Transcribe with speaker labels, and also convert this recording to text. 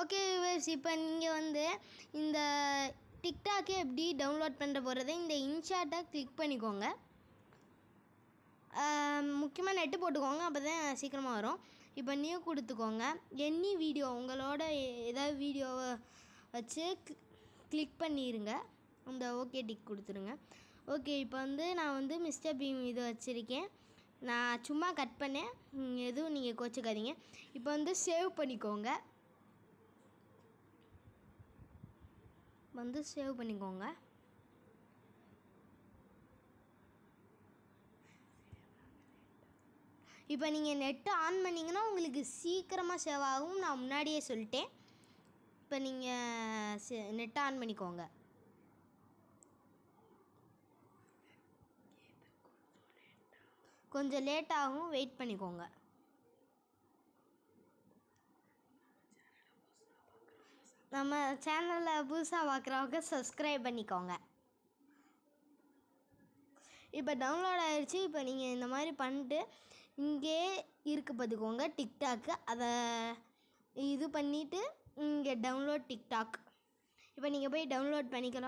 Speaker 1: okay viewers இப்போ நீங்கள் வந்து இந்த டிக்டாக்கே எப்படி டவுன்லோட் பண்ணுற போகிறத இந்த இன்ஷாட்டை கிளிக் பண்ணிக்கோங்க முக்கியமாக நெட்டு போட்டுக்கோங்க அப்போ தான் சீக்கிரமாக வரும் இப்போ நியூ கொடுத்துக்கோங்க என்னி வீடியோ உங்களோட ஏதாவது வீடியோவை வச்சு கிளிக் பண்ணிடுங்க அந்த ஓகே டிக் கொடுத்துருங்க ஓகே இப்போ வந்து நான் வந்து மிஸ்டர் பீம் இது வச்சுருக்கேன் நான் சும்மா கட் பண்ணேன் எதுவும் நீங்கள் கோச்சிக்காதீங்க இப்போ வந்து சேவ் பண்ணிக்கோங்க வந்து சேவ் பண்ணிக்கோங்க இப்போ நீங்கள் நெட்டு ஆன் பண்ணிங்கன்னா உங்களுக்கு சீக்கிரமாக சேவ் ஆகும் நான் முன்னாடியே சொல்லிட்டேன் இப்போ நீங்கள் சே நெட்டை ஆன் பண்ணிக்கோங்க கொஞ்சம் லேட் ஆகும் வெயிட் பண்ணிக்கோங்க நம்ம சேனலில் புதுசாக பார்க்குறவங்க சப்ஸ்கிரைப் பண்ணிக்கோங்க இப்போ டவுன்லோட் ஆகிடுச்சு இப்போ நீங்கள் இந்த மாதிரி பண்ணிட்டு இங்கே இருக்க பார்த்துக்கோங்க டிக்டாக்கு அதை இது பண்ணிவிட்டு இங்கே டவுன்லோட் டிக்டாக் இப்போ நீங்கள் போய் டவுன்லோட் பண்ணிக்கலாம்